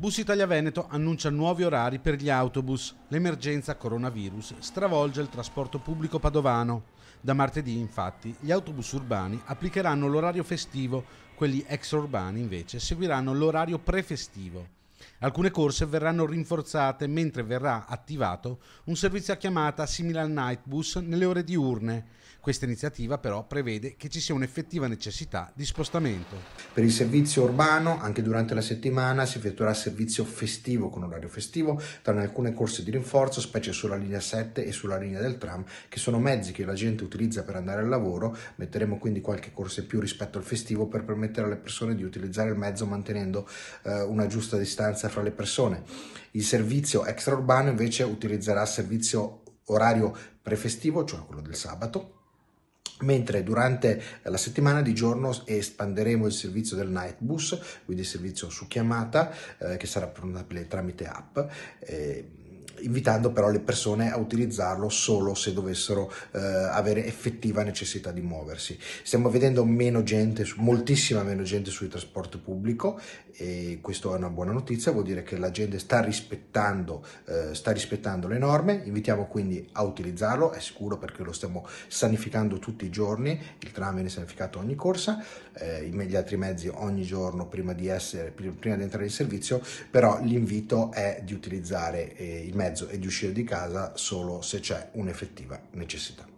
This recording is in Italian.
Bus Italia Veneto annuncia nuovi orari per gli autobus. L'emergenza coronavirus stravolge il trasporto pubblico padovano. Da martedì, infatti, gli autobus urbani applicheranno l'orario festivo, quelli extraurbani invece seguiranno l'orario prefestivo. Alcune corse verranno rinforzate mentre verrà attivato un servizio a chiamata simile al Nightbus nelle ore diurne. Questa iniziativa però prevede che ci sia un'effettiva necessità di spostamento. Per il servizio urbano, anche durante la settimana, si effettuerà servizio festivo con orario festivo, tranne alcune corse di rinforzo, specie sulla linea 7 e sulla linea del tram, che sono mezzi che la gente utilizza per andare al lavoro. Metteremo quindi qualche corsa in più rispetto al festivo per permettere alle persone di utilizzare il mezzo mantenendo eh, una giusta distanza distanza fra le persone. Il servizio extraurbano invece utilizzerà servizio orario prefestivo, cioè quello del sabato, mentre durante la settimana di giorno espanderemo il servizio del night bus, quindi servizio su chiamata eh, che sarà prenotabile tramite app. Eh, invitando però le persone a utilizzarlo solo se dovessero eh, avere effettiva necessità di muoversi. Stiamo vedendo meno gente, moltissima meno gente sui trasporti pubblici e questa è una buona notizia, vuol dire che la gente sta rispettando, eh, sta rispettando le norme, invitiamo quindi a utilizzarlo, è sicuro perché lo stiamo sanificando tutti i giorni, il tram viene sanificato ogni corsa, eh, gli altri mezzi ogni giorno prima di, essere, prima di entrare in servizio, però l'invito è di utilizzare eh, il mezzo mezzo e di uscire di casa solo se c'è un'effettiva necessità.